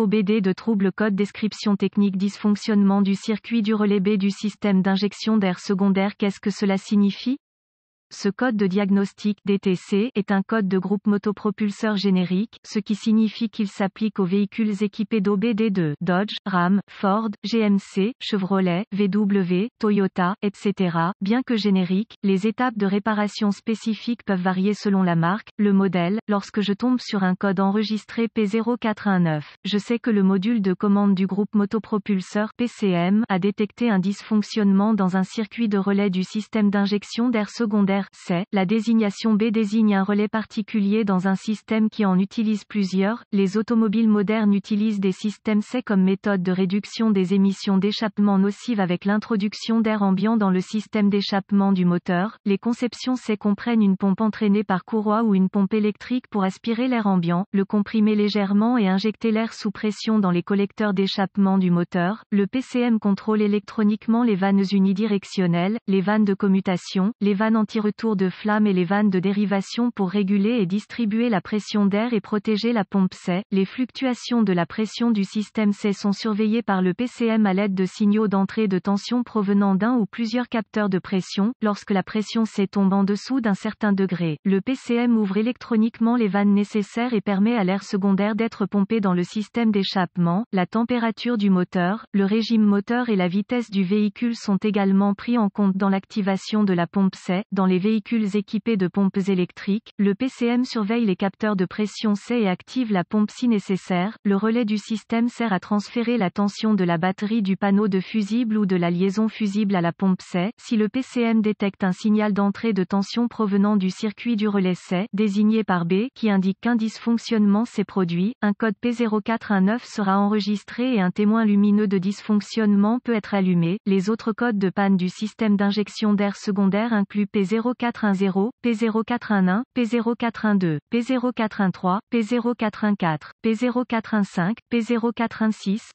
OBD de trouble code description technique dysfonctionnement du circuit du relais B du système d'injection d'air secondaire qu'est-ce que cela signifie ce code de diagnostic DTC est un code de groupe motopropulseur générique, ce qui signifie qu'il s'applique aux véhicules équipés d'OBD2, Dodge, Ram, Ford, GMC, Chevrolet, VW, Toyota, etc. Bien que générique, les étapes de réparation spécifiques peuvent varier selon la marque, le modèle. Lorsque je tombe sur un code enregistré P0419, je sais que le module de commande du groupe motopropulseur PCM a détecté un dysfonctionnement dans un circuit de relais du système d'injection d'air secondaire la désignation B désigne un relais particulier dans un système qui en utilise plusieurs. Les automobiles modernes utilisent des systèmes C comme méthode de réduction des émissions d'échappement nocives avec l'introduction d'air ambiant dans le système d'échappement du moteur. Les conceptions C comprennent une pompe entraînée par courroie ou une pompe électrique pour aspirer l'air ambiant, le comprimer légèrement et injecter l'air sous pression dans les collecteurs d'échappement du moteur. Le PCM contrôle électroniquement les vannes unidirectionnelles, les vannes de commutation, les vannes anti tour de flamme et les vannes de dérivation pour réguler et distribuer la pression d'air et protéger la pompe C. Les fluctuations de la pression du système C sont surveillées par le PCM à l'aide de signaux d'entrée de tension provenant d'un ou plusieurs capteurs de pression. Lorsque la pression C tombe en dessous d'un certain degré, le PCM ouvre électroniquement les vannes nécessaires et permet à l'air secondaire d'être pompé dans le système d'échappement. La température du moteur, le régime moteur et la vitesse du véhicule sont également pris en compte dans l'activation de la pompe C. Dans les véhicules équipés de pompes électriques, le PCM surveille les capteurs de pression C et active la pompe si nécessaire. Le relais du système sert à transférer la tension de la batterie du panneau de fusible ou de la liaison fusible à la pompe C. Si le PCM détecte un signal d'entrée de tension provenant du circuit du relais C, désigné par B, qui indique qu'un dysfonctionnement s'est produit, un code P0419 sera enregistré et un témoin lumineux de dysfonctionnement peut être allumé. Les autres codes de panne du système d'injection d'air secondaire incluent P0 P0410, P0411, P0412, P0413, P0414, P0415, P0416,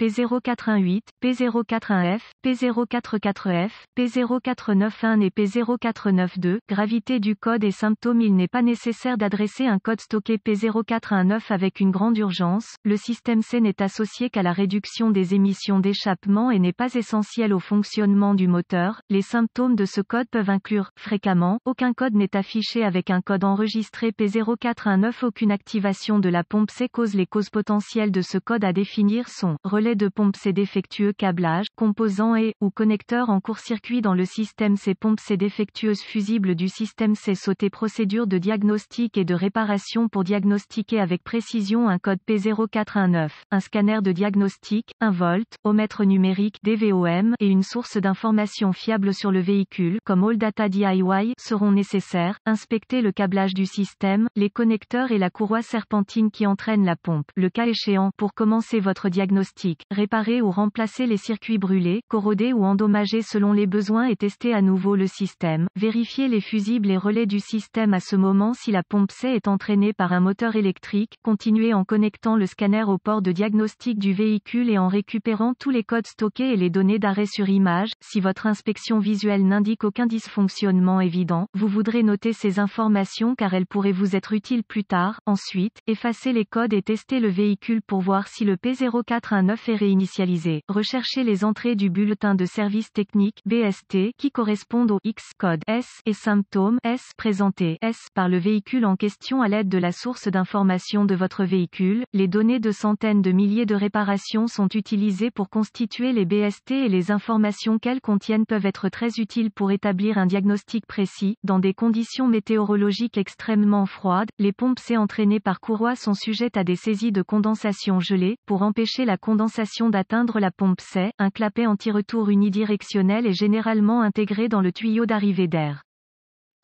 P0417, p 041 P0411F, 044 f P0491 et P0492. Gravité du code et symptômes Il n'est pas nécessaire d'adresser un code stocké P0419 avec une grande urgence. Le système C n'est associé qu'à la réduction des émissions d'échappement et n'est pas essentiel au fonctionnement du moteur. Les symptômes de ce code peuvent inclure, fréquemment, aucun code n'est affiché avec un code enregistré P0419. Aucune activation de la pompe C cause les causes potentielles de ce code à définir sont relais de pompe C défectueux, câblage, composant et ou connecteur en court-circuit dans le système C pompe C défectueuse fusible du système C sauté procédure de diagnostic et de réparation pour diagnostiquer avec précision un code P0419, un scanner de diagnostic, un volt, omètre numérique DVOM et une source d'information fiable sur le véhicule comme Moldata DIY seront nécessaires, inspecter le câblage du système, les connecteurs et la courroie serpentine qui entraîne la pompe, le cas échéant, pour commencer votre diagnostic, réparer ou remplacer les circuits brûlés, corrodés ou endommagés selon les besoins et tester à nouveau le système, vérifier les fusibles et relais du système à ce moment si la pompe C est entraînée par un moteur électrique, continuer en connectant le scanner au port de diagnostic du véhicule et en récupérant tous les codes stockés et les données d'arrêt sur image, si votre inspection visuelle n'indique aucun dysfonctionnement évident, vous voudrez noter ces informations car elles pourraient vous être utiles plus tard. Ensuite, effacez les codes et testez le véhicule pour voir si le P0419 est réinitialisé. Recherchez les entrées du bulletin de service technique BST qui correspondent au X code S et symptômes S présentés S par le véhicule en question à l'aide de la source d'information de votre véhicule. Les données de centaines de milliers de réparations sont utilisées pour constituer les BST et les informations qu'elles contiennent peuvent être très utiles pour établir établir un diagnostic précis. Dans des conditions météorologiques extrêmement froides, les pompes C entraînées par courroie sont sujettes à des saisies de condensation gelée. Pour empêcher la condensation d'atteindre la pompe C, un clapet anti-retour unidirectionnel est généralement intégré dans le tuyau d'arrivée d'air.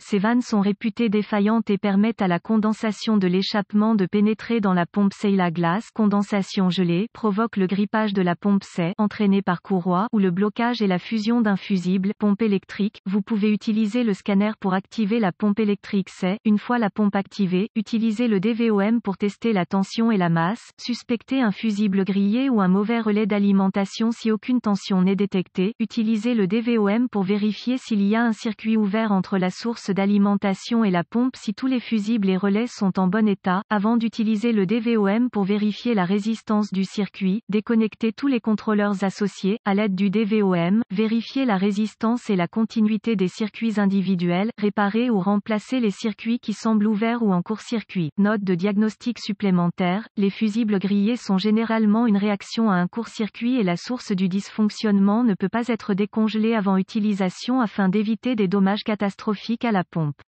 Ces vannes sont réputées défaillantes et permettent à la condensation de l'échappement de pénétrer dans la pompe C. La glace condensation gelée provoque le grippage de la pompe C entraîné par courroie ou le blocage et la fusion d'un fusible pompe électrique. Vous pouvez utiliser le scanner pour activer la pompe électrique C. Une fois la pompe activée, utilisez le DVOM pour tester la tension et la masse, suspectez un fusible grillé ou un mauvais relais d'alimentation si aucune tension n'est détectée. Utilisez le DVOM pour vérifier s'il y a un circuit ouvert entre la source d'alimentation et la pompe si tous les fusibles et relais sont en bon état, avant d'utiliser le DVOM pour vérifier la résistance du circuit, déconnecter tous les contrôleurs associés, à l'aide du DVOM, vérifier la résistance et la continuité des circuits individuels, réparer ou remplacer les circuits qui semblent ouverts ou en court-circuit. Note de diagnostic supplémentaire, les fusibles grillés sont généralement une réaction à un court-circuit et la source du dysfonctionnement ne peut pas être décongelée avant utilisation afin d'éviter des dommages catastrophiques à la pompe.